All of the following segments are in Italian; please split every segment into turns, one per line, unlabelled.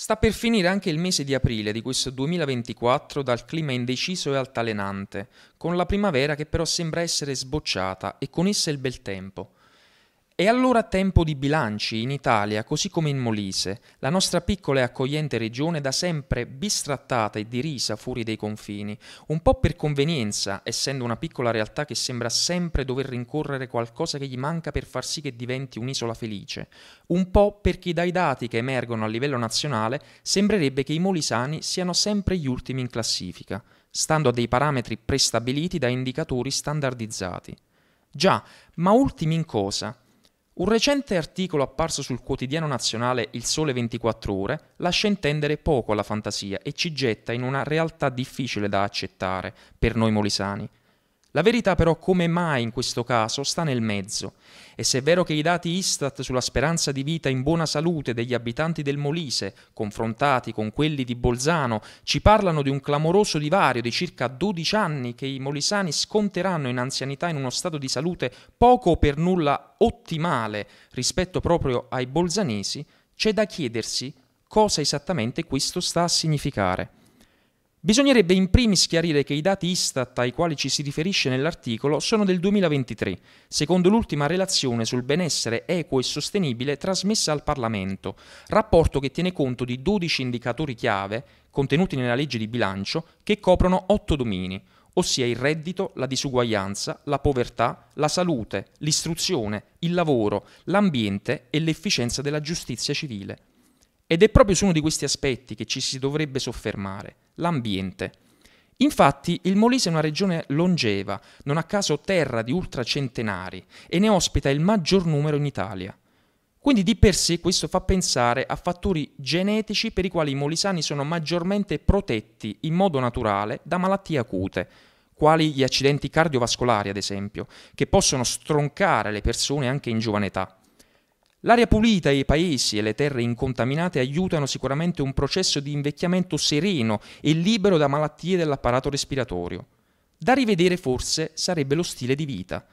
Sta per finire anche il mese di aprile di questo 2024 dal clima indeciso e altalenante, con la primavera che però sembra essere sbocciata e con essa il bel tempo. È allora tempo di bilanci in Italia, così come in Molise, la nostra piccola e accogliente regione da sempre bistrattata e dirisa fuori dei confini, un po' per convenienza, essendo una piccola realtà che sembra sempre dover rincorrere qualcosa che gli manca per far sì che diventi un'isola felice, un po' perché dai dati che emergono a livello nazionale sembrerebbe che i molisani siano sempre gli ultimi in classifica, stando a dei parametri prestabiliti da indicatori standardizzati. Già, ma ultimi in cosa? Un recente articolo apparso sul quotidiano nazionale Il Sole 24 Ore lascia intendere poco alla fantasia e ci getta in una realtà difficile da accettare per noi molisani, la verità però come mai in questo caso sta nel mezzo e se è vero che i dati Istat sulla speranza di vita in buona salute degli abitanti del Molise, confrontati con quelli di Bolzano, ci parlano di un clamoroso divario di circa 12 anni che i molisani sconteranno in anzianità in uno stato di salute poco o per nulla ottimale rispetto proprio ai bolzanesi, c'è da chiedersi cosa esattamente questo sta a significare. Bisognerebbe in primis chiarire che i dati Istat ai quali ci si riferisce nell'articolo sono del 2023, secondo l'ultima relazione sul benessere equo e sostenibile trasmessa al Parlamento, rapporto che tiene conto di 12 indicatori chiave contenuti nella legge di bilancio che coprono 8 domini, ossia il reddito, la disuguaglianza, la povertà, la salute, l'istruzione, il lavoro, l'ambiente e l'efficienza della giustizia civile. Ed è proprio su uno di questi aspetti che ci si dovrebbe soffermare l'ambiente. Infatti il Molise è una regione longeva, non a caso terra di ultracentenari, e ne ospita il maggior numero in Italia. Quindi di per sé questo fa pensare a fattori genetici per i quali i molisani sono maggiormente protetti in modo naturale da malattie acute, quali gli accidenti cardiovascolari ad esempio, che possono stroncare le persone anche in giovane età. L'aria pulita e i paesi e le terre incontaminate aiutano sicuramente un processo di invecchiamento sereno e libero da malattie dell'apparato respiratorio. Da rivedere forse sarebbe lo stile di vita.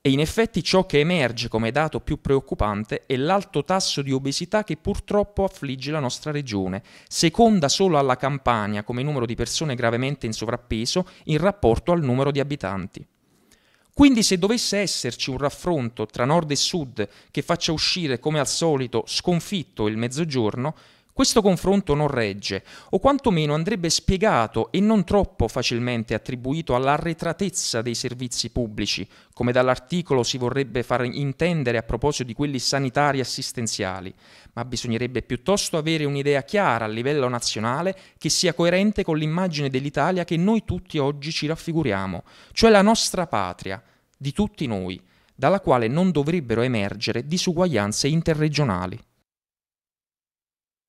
E in effetti ciò che emerge come dato più preoccupante è l'alto tasso di obesità che purtroppo affligge la nostra regione, seconda solo alla Campania come numero di persone gravemente in sovrappeso in rapporto al numero di abitanti. Quindi se dovesse esserci un raffronto tra nord e sud che faccia uscire come al solito sconfitto il mezzogiorno, questo confronto non regge, o quantomeno andrebbe spiegato e non troppo facilmente attribuito all'arretratezza dei servizi pubblici, come dall'articolo si vorrebbe far intendere a proposito di quelli sanitari assistenziali, ma bisognerebbe piuttosto avere un'idea chiara a livello nazionale che sia coerente con l'immagine dell'Italia che noi tutti oggi ci raffiguriamo, cioè la nostra patria, di tutti noi, dalla quale non dovrebbero emergere disuguaglianze interregionali.